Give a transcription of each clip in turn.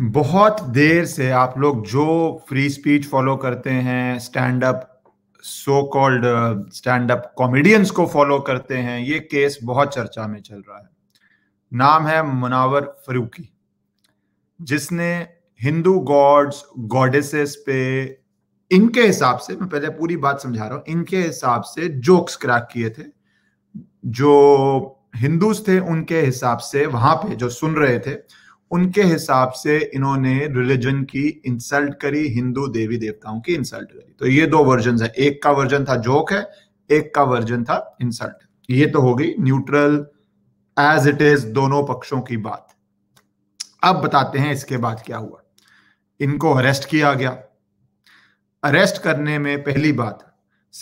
बहुत देर से आप लोग जो फ्री स्पीच फॉलो करते हैं stand up so called stand up comedians को फॉलो करते हैं ये केस बहुत चर्चा में चल रहा है नाम है मुनावर फरूकी जिसने हिंदू गॉड्स गॉडेसेस पे इनके हिसाब से मैं पहले पूरी बात समझा रहा हूँ इनके हिसाब से जोक्स क्रैक किए थे जो हिंदूज थे उनके हिसाब से वहां पे जो सुन रहे थे उनके हिसाब से इन्होंने रिलीजन की इंसल्ट करी हिंदू देवी देवताओं की इंसल्ट करी तो ये दो वर्जन है एक का वर्जन था जोक है एक का वर्जन था इंसल्ट ये तो हो गई न्यूट्रल एज इट इज दोनों पक्षों की बात अब बताते हैं इसके बाद क्या हुआ इनको अरेस्ट किया गया अरेस्ट करने में पहली बात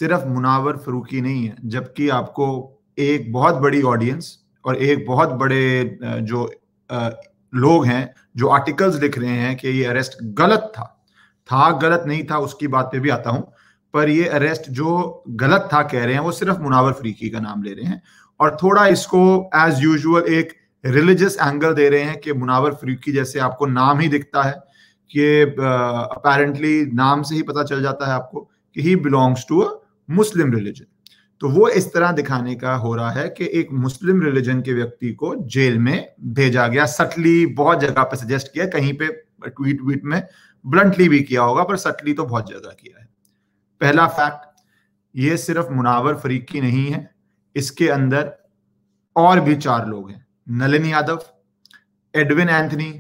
सिर्फ मुनावर फरूकी नहीं है जबकि आपको एक बहुत बड़ी ऑडियंस और एक बहुत बड़े जो लोग हैं जो आर्टिकल्स लिख रहे हैं कि ये अरेस्ट गलत था था गलत नहीं था उसकी बात पे भी आता हूं पर ये अरेस्ट जो गलत था कह रहे हैं वो सिर्फ मुनावर फरीकी का नाम ले रहे हैं और थोड़ा इसको एज यूजल एक रिलीजियस एंगल दे रहे हैं कि मुनावर फरीकी जैसे आपको नाम ही दिखता है कि अपेरेंटली uh, नाम से ही पता चल जाता है आपको कि he belongs to a Muslim religion तो वो इस तरह दिखाने का हो रहा है कि एक मुस्लिम रिलीजन के व्यक्ति को जेल में भेजा गया सटली बहुत जगह पे सजेस्ट किया कहीं पे ट्वीट वीट में ब्लंटली भी किया होगा पर सटली तो बहुत जगह किया है पहला फैक्ट ये सिर्फ मुनावर फरीकी नहीं है इसके अंदर और भी चार लोग हैं नलिन यादव एडविन एंथनी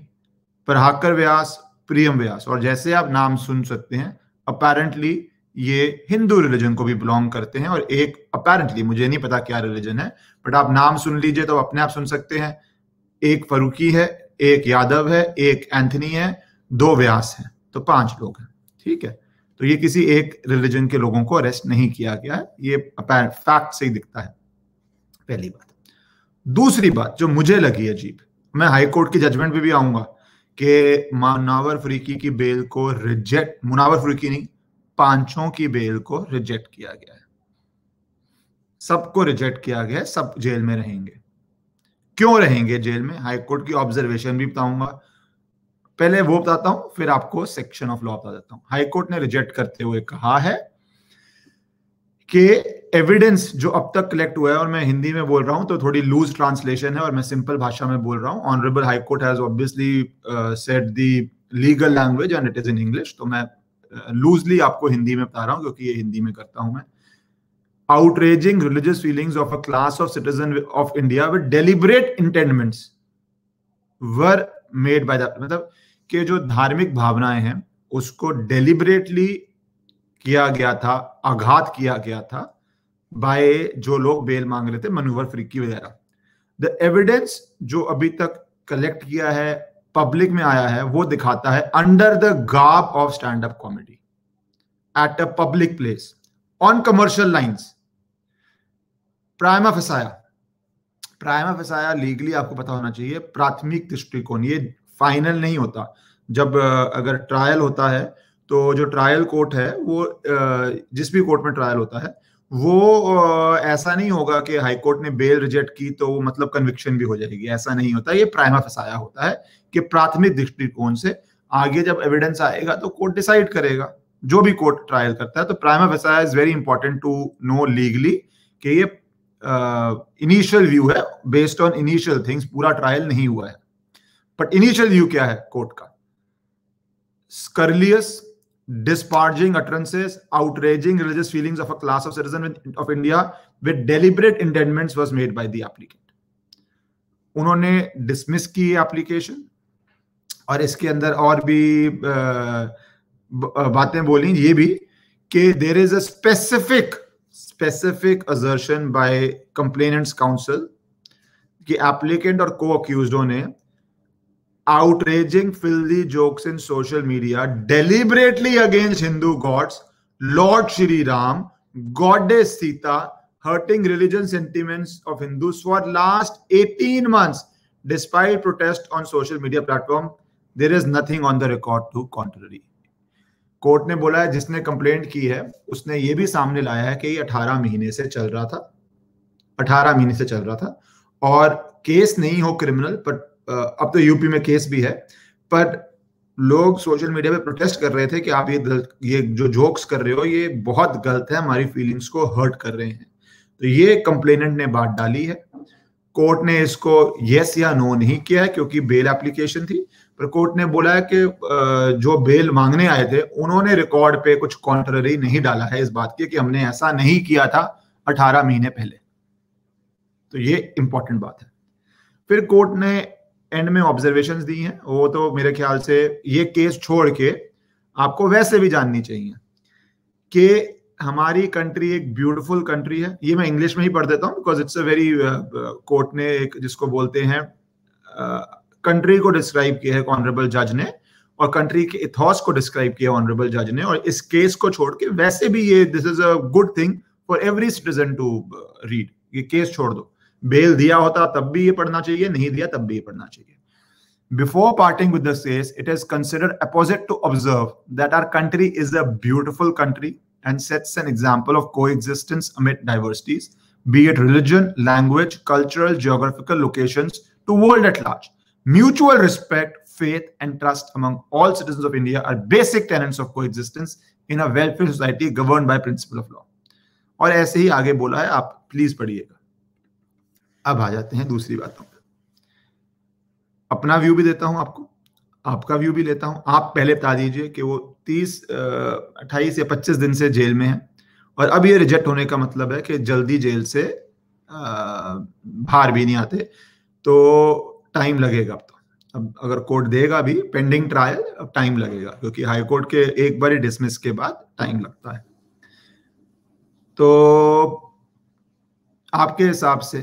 प्रभाकर व्यास प्रियम व्यास और जैसे आप नाम सुन सकते हैं अपेरेंटली ये हिंदू रिलीजन को भी बिलोंग करते हैं और एक अपेरेंटली मुझे नहीं पता क्या रिलीजन है बट आप नाम सुन लीजिए तो अपने आप सुन सकते हैं एक फरूकी है एक यादव है एक एंथनी है दो व्यास है तो पांच लोग हैं ठीक है तो ये किसी एक रिलीजन के लोगों को अरेस्ट नहीं किया गया है ये फैक्ट से ही दिखता है पहली बात दूसरी बात जो मुझे लगी अजीब मैं हाई कोर्ट के जजमेंट पे भी आऊंगा कि मुनावर फरीकी की बेल को रिजेक्ट मुनावर फरीकी नहीं पांचों की बेल को रिजेक्ट किया गया है सबको रिजेक्ट किया गया है सब जेल में रहेंगे क्यों रहेंगे जेल में हाईकोर्ट की ऑब्जर्वेशन भी बताऊंगा पहले वो बताता हूं फिर आपको सेक्शन ऑफ लॉ बता देता हूं हाईकोर्ट ने रिजेक्ट करते हुए कहा है कि एविडेंस जो अब तक कलेक्ट हुआ है और मैं हिंदी में बोल रहा हूं तो थोड़ी लूज ट्रांसलेशन है और मैं सिंपल भाषा में बोल रहा हूं honourable high court has obviously set the legal language and it is in English तो मैं लूजली आपको हिंदी में बता रहा हूँ क्योंकि ये हिंदी में करता हूं मैं outraging religious feelings of a class of citizen of India with deliberate intendments were made by the मतलब के जो धार्मिक भावनाएं हैं उसको डेलिबरेटली किया गया था आघात किया गया था बाय जो लोग बेल मांग रहे थे मनोवर फ्री वगैरह द एविडेंस जो अभी तक कलेक्ट किया है पब्लिक में आया है वो दिखाता है under the garb of stand up comedy at a public place on commercial lines prima facie prima facie legally आपको पता होना चाहिए प्राथमिक दृष्टिकोण ये फाइनल नहीं होता जब अगर ट्रायल होता है तो जो ट्रायल कोर्ट है वो जिस भी कोर्ट में ट्रायल होता है वो ऐसा नहीं होगा कि हाईकोर्ट ने बेल रिजेक्ट की तो मतलब कन्विक्शन भी हो जाएगी ऐसा नहीं होता ये प्राइमा फसाया होता है कि प्राथमिक दृष्टिकोण से आगे जब एविडेंस आएगा तो कोर्ट डिसाइड करेगा जो भी कोर्ट ट्रायल करता है तो prima facie is very important to know legally कि ये इनिशियल व्यू है बेस्ड ऑन इनिशियल थिंग्स पूरा ट्रायल नहीं हुआ है बट इनिशियल व्यू क्या है कोर्ट का scurrilous disparaging utterances, outraging religious feelings of a class of citizen of India with deliberate indentments was made by the applicant. उन्होंने dismiss की application और इसके अंदर और भी बातें बोली ये भी कि there is a specific specific assertion by complainant's counsel कि एप्लीकेंट और को अक्यूज ने outraging filthy jokes in social media deliberately against Hindu gods, Lord Shri Ram, Goddess Sita, hurting religion sentiments of Hindus for last 18 months, despite protest on social media platform. There is nothing on the record to contrary. Court ने बोला है जिसने complaint की है उसने ये भी सामने लाया है कि ये 18 महीने से चल रहा था 18 महीने से चल रहा था और केस नहीं हो क्रिमिनल बट अब तो यूपी में केस भी है पर लोग सोशल मीडिया पे प्रोटेस्ट कर रहे थे कि आप ये ये जो जोक्स कर रहे हो ये बहुत गलत है हमारी फीलिंग्स को हर्ट कर रहे हैं तो ये कंप्लेनेंट ने बात डाली है कोर्ट ने इसको यस या नो नहीं किया है क्योंकि बेल एप्लीकेशन थी पर कोर्ट ने बोला है कि जो बेल मांगने आए थे उन्होंने रिकॉर्ड पे कुछ कॉन्ट्ररी नहीं डाला है इस बात के कि हमने ऐसा नहीं किया था 18 महीने पहले तो ये इंपॉर्टेंट बात है फिर कोर्ट ने एंड में ऑब्जर्वेशन दी हैं वो तो मेरे ख्याल से ये केस छोड़ के आपको वैसे भी जाननी चाहिए कि हमारी कंट्री एक ब्यूटीफुल कंट्री है ये मैं इंग्लिश में ही पढ़ देता हूँ because it's a very court ने एक जिसको बोलते हैं कंट्री uh, को डिस्क्राइब किया है ऑनरेबल जज ने और कंट्री के इथॉस को डिस्क्राइब किया ऑनरेबल जज ने और इस केस को छोड़ के वैसे भी ये this is a good thing for every citizen to read ये केस छोड़ दो बेल दिया होता तब भी ये पढ़ना चाहिए नहीं दिया तब भी ये पढ़ना चाहिए before parting with it is considered apposite to observe that our country is a beautiful country and sets an example of coexistence amid diversities be it religion language cultural geographical location to world at large mutual respect faith and trust among all citizens of india are basic tenets of coexistence in a welfare society governed by principle of law aur aise hi aage bola hai aap please padhiyega अब आ जाते हैं दूसरी बातों पर अपना view भी देता हूं आपको आपका व्यू भी लेता हूं आप पहले बता दीजिए कि वो तीस अट्ठाईस या पच्चीस दिन से जेल में है और अब ये रिजेक्ट होने का मतलब है कि जल्दी जेल से बाहर भी नहीं आते तो टाइम लगेगा अब तो अब अगर कोर्ट देगा भी पेंडिंग ट्रायल अब टाइम लगेगा क्योंकि हाई कोर्ट के एक बार डिसमिस के बाद टाइम लगता है तो आपके हिसाब से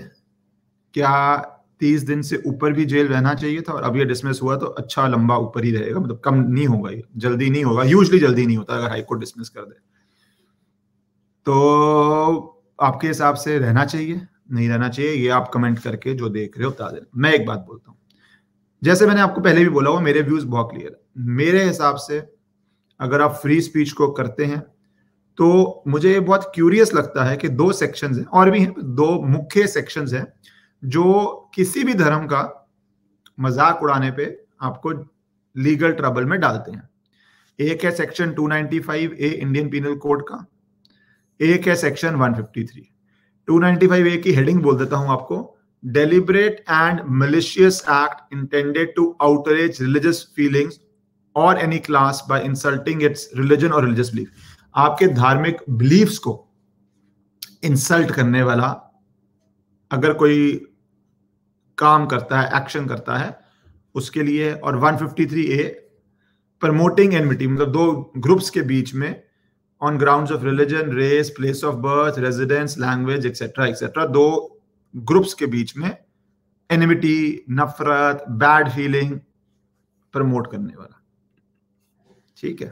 क्या तीस दिन से ऊपर भी जेल रहना चाहिए था और अब ये डिसमिस हुआ तो अच्छा लंबा ऊपर ही रहेगा मतलब कम नहीं होगा ये जल्दी नहीं होगा यूजली जल्दी नहीं होता अगर हाईकोर्ट डिसमिस कर दे तो आपके हिसाब से रहना चाहिए नहीं रहना चाहिए ये आप कमेंट करके जो देख रहे हो बता देना मैं एक बात बोलता हूँ जैसे मैंने आपको पहले भी बोला हुआ मेरे व्यूज बहुत क्लियर है मेरे हिसाब से अगर आप फ्री स्पीच को करते हैं तो मुझे बहुत क्यूरियस लगता है कि दो सेक्शंस हैं और भी हैं दो मुख्य सेक्शंस हैं जो किसी भी धर्म का मजाक उड़ाने पे आपको लीगल ट्रबल में डालते हैं एक है section 295 A Indian penal code का एक है सेक्शन 153 295 ए की हेडिंग बोल देता हूं आपको deliberate and malicious act intended to outrage religious feelings और any class by insulting its religion और रिलीजियस बिलीफ आपके धार्मिक बिलीफ को इंसल्ट करने वाला अगर कोई काम करता है एक्शन करता है उसके लिए और 153 ए प्रमोटिंग एनमिटी मतलब दो ग्रुप्स के बीच में on grounds of religion race place of birth residence language etcetera etcetera दो ग्रुप्स के बीच में एनिमिटी नफरत बैड फीलिंग प्रमोट करने वाला ठीक है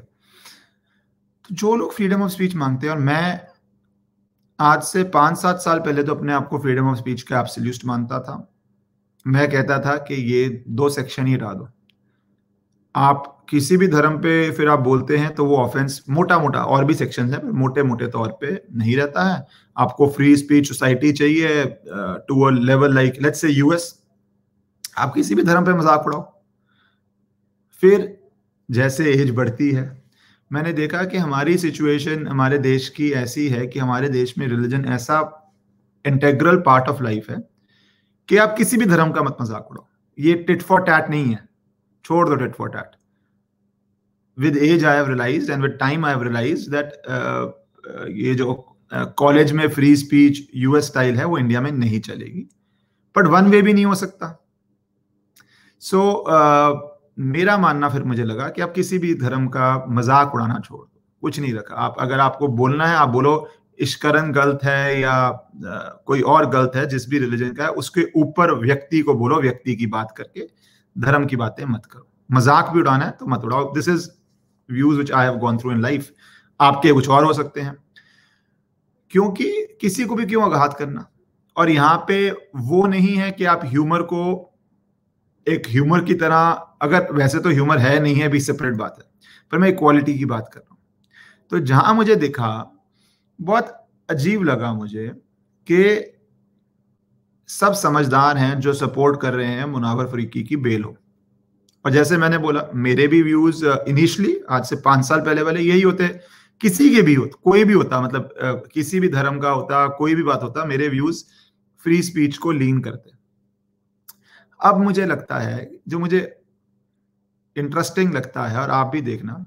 तो जो लोग फ्रीडम ऑफ स्पीच मांगते हैं और मैं आज से पांच सात साल पहले तो अपने आप को फ्रीडम ऑफ स्पीच का एप्सल्यूस्ट मानता था मैं कहता था कि ये दो सेक्शन ही रहा दो आप किसी भी धर्म पे फिर आप बोलते हैं तो वो ऑफेंस मोटा मोटा और भी सेक्शन है मोटे मोटे तौर पे नहीं रहता है आपको फ्री स्पीच सोसाइटी चाहिए to a level like let's say US आप किसी भी धर्म पे मजाक उड़ाओ फिर जैसे एज बढ़ती है मैंने देखा कि हमारी सिचुएशन हमारे देश की ऐसी है कि हमारे देश में रिलीजन ऐसा इंटेग्रल पार्ट ऑफ लाइफ है कि आप किसी भी धर्म का मत मजाक उड़ाओ ये टिट फॉर टैट नहीं है छोड़ दो tit for tat with age I have and with time I have that ये जो कॉलेज uh, में फ्री स्पीच यूएस स्टाइल है वो इंडिया में नहीं चलेगी बट वन वे भी नहीं हो सकता सो so, uh, मेरा मानना फिर मुझे लगा कि आप किसी भी धर्म का मजाक उड़ाना छोड़ दो कुछ नहीं रखा आप अगर आपको बोलना है आप बोलो इश्करण गलत है या कोई और गलत है जिस भी रिलीजन का है उसके ऊपर व्यक्ति को बोलो व्यक्ति की बात करके धर्म की बातें मत करो मजाक भी उड़ाना है तो मत उड़ाओ this is views which I have gone through in life आपके कुछ और हो सकते हैं क्योंकि किसी को भी क्यों आघात करना और यहाँ पे वो नहीं है कि आप ह्यूमर को एक ह्यूमर की तरह अगर वैसे तो ह्यूमर है नहीं है भी सेपरेट बात है पर मैं क्वालिटी की बात कर रहा हूँ तो जहां मुझे दिखा बहुत अजीब लगा मुझे कि सब समझदार हैं जो सपोर्ट कर रहे हैं मुनावर फरीकी की बेल हो और जैसे मैंने बोला मेरे भी व्यूज इनिशियली uh, आज से पांच साल पहले वाले यही होते किसी के भी होते कोई भी होता मतलब uh, किसी भी धर्म का होता कोई भी बात होता मेरे व्यूज फ्री स्पीच को लीन करते अब मुझे लगता है जो मुझे इंटरेस्टिंग लगता है और आप भी देखना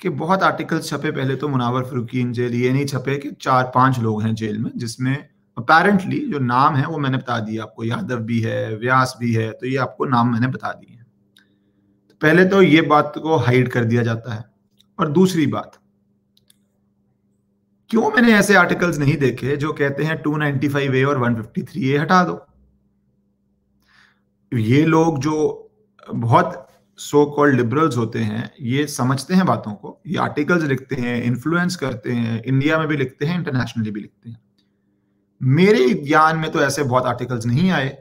कि बहुत आर्टिकल्स छपे पहले तो मुनावर फरूकी इन जेल ये नहीं छपे कि चार पांच लोग हैं जेल में जिसमें अपेरेंटली जो नाम है वो मैंने बता दिया आपको यादव भी है व्यास भी है तो ये आपको नाम मैंने बता दिए तो पहले तो ये बात को हाइड कर दिया जाता है और दूसरी बात क्यों मैंने ऐसे आर्टिकल्स नहीं देखे जो कहते हैं 295 ए और 153 ए हटा दो ये लोग जो बहुत सो कॉल्ड लिबरल्स होते हैं ये समझते हैं बातों को ये आर्टिकल्स लिखते हैं इन्फ्लुएंस करते हैं इंडिया में भी लिखते हैं इंटरनेशनली भी लिखते हैं मेरे ज्ञान में तो ऐसे बहुत आर्टिकल्स नहीं आए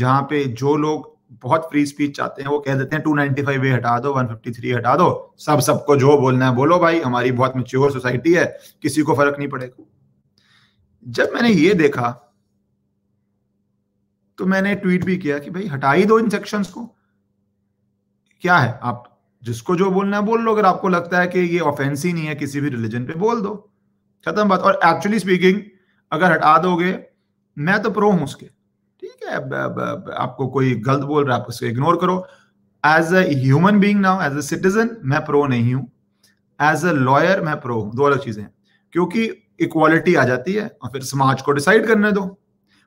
जहां पे जो लोग बहुत फ्री स्पीच चाहते हैं वो कह देते हैं टू नाइनटी फाइव हटा दो वन फिफ्टी थ्री हटा दो सब सबको जो बोलना है बोलो भाई हमारी बहुत मेच्योर सोसाइटी है किसी को फर्क नहीं पड़ेगा जब मैंने ये देखा तो मैंने ट्वीट भी किया कि भाई हटाई दो इन को क्या है आप जिसको जो बोलना है बोल लो अगर आपको लगता है कि ये ऑफेंस ही नहीं है किसी भी रिलीजन पे बोल दो खत्म बात और एक्चुअली स्पीकिंग अगर हटा दोगे मैं तो प्रो हूं उसके ठीक है ब, ब, ब, आपको कोई गलत बोल रहा है आप उसको इग्नोर करो as a human being now as a citizen मैं प्रो नहीं हूँ एज अ लॉयर मैं प्रो हूं दो अलग चीजें क्योंकि इक्वालिटी आ जाती है और फिर समाज को डिसाइड करने दो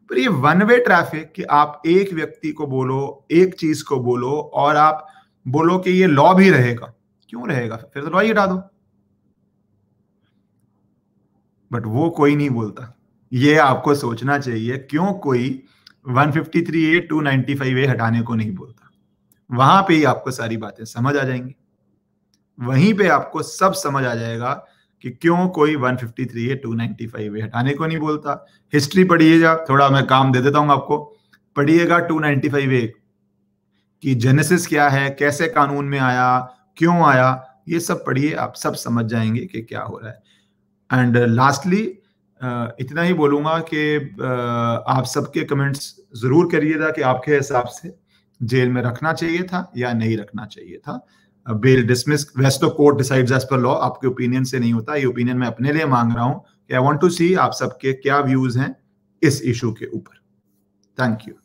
पर ये वन वे ट्रैफिक कि आप एक व्यक्ति को बोलो एक चीज को बोलो और आप बोलो कि ये लॉ भी रहेगा क्यों रहेगा फिर तो लॉ ही हटा दो बट वो कोई नहीं बोलता ये आपको सोचना चाहिए क्यों कोई 153 ए 295 ए हटाने को नहीं बोलता वहां पे ही आपको सारी बातें समझ आ जाएंगी वहीं पे आपको सब समझ आ जाएगा कि क्यों कोई 153 ए 295 ए हटाने को नहीं बोलता हिस्ट्री पढ़िएगा थोड़ा मैं काम दे देता हूँ आपको पढ़िएगा 295 ए कि जेनेसिस क्या है कैसे कानून में आया क्यों आया ये सब पढ़िए आप सब समझ जाएंगे कि क्या हो रहा है एंड लास्टली uh, इतना ही बोलूँगा कि uh, आप सबके कमेंट्स ज़रूर करिएगा कि आपके हिसाब से जेल में रखना चाहिए था या नहीं रखना चाहिए था bail dismiss waste of court decides as per law आपके ओपिनियन से नहीं होता ये ओपिनियन मैं अपने लिए मांग रहा हूँ आई वॉन्ट टू सी आप सबके क्या व्यूज़ हैं इस इशू के ऊपर थैंक यू